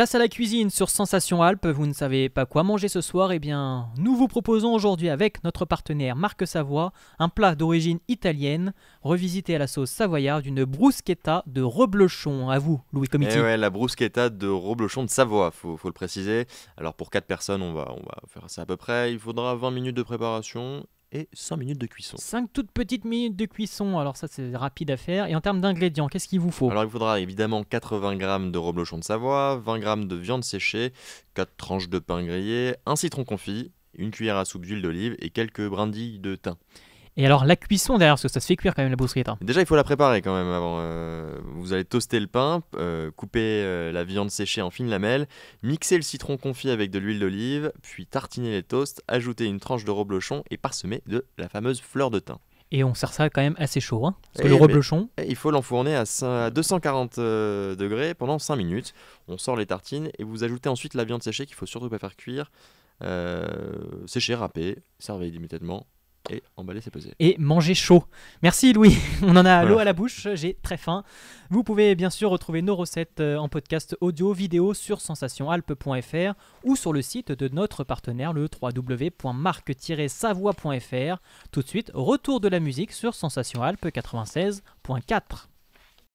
Place à la cuisine sur Sensation Alpes, vous ne savez pas quoi manger ce soir, eh bien nous vous proposons aujourd'hui avec notre partenaire Marc Savoie un plat d'origine italienne, revisité à la sauce savoyarde, d'une bruschetta de reblochon. À vous Louis eh Comiti. la bruschetta de reblochon de Savoie, faut, faut le préciser. Alors pour 4 personnes, on va, on va faire ça à peu près, il faudra 20 minutes de préparation et 5 minutes de cuisson. 5 toutes petites minutes de cuisson, alors ça c'est rapide à faire. Et en termes d'ingrédients, qu'est-ce qu'il vous faut Alors il faudra évidemment 80 g de reblochon de Savoie, 20 g de viande séchée, 4 tranches de pain grillé, un citron confit, une cuillère à soupe d'huile d'olive et quelques brindilles de thym. Et alors la cuisson derrière, parce que ça se fait cuire quand même la boussriette. Déjà, il faut la préparer quand même avant. Euh, vous allez toaster le pain, euh, couper euh, la viande séchée en fines lamelles, mixer le citron confit avec de l'huile d'olive, puis tartiner les toasts, ajouter une tranche de reblochon et parsemer de la fameuse fleur de thym. Et on sert ça quand même assez chaud, hein, parce que eh le ben, reblochon. Eh, il faut l'enfourner à, 240 degrés pendant 5 minutes. On sort les tartines et vous ajoutez ensuite la viande séchée qu'il faut surtout pas faire cuire, Sécher, râpée, servez immédiatement et emballer, c'est peser. Et manger chaud. Merci Louis, on en a l'eau à la bouche, j'ai très faim. Vous pouvez bien sûr retrouver nos recettes euh, en podcast audio, vidéo sur sensationalpe.fr ou sur le site de notre partenaire le www.marc-savoie.fr. Tout de suite, retour de la musique sur sensationalpe96.4.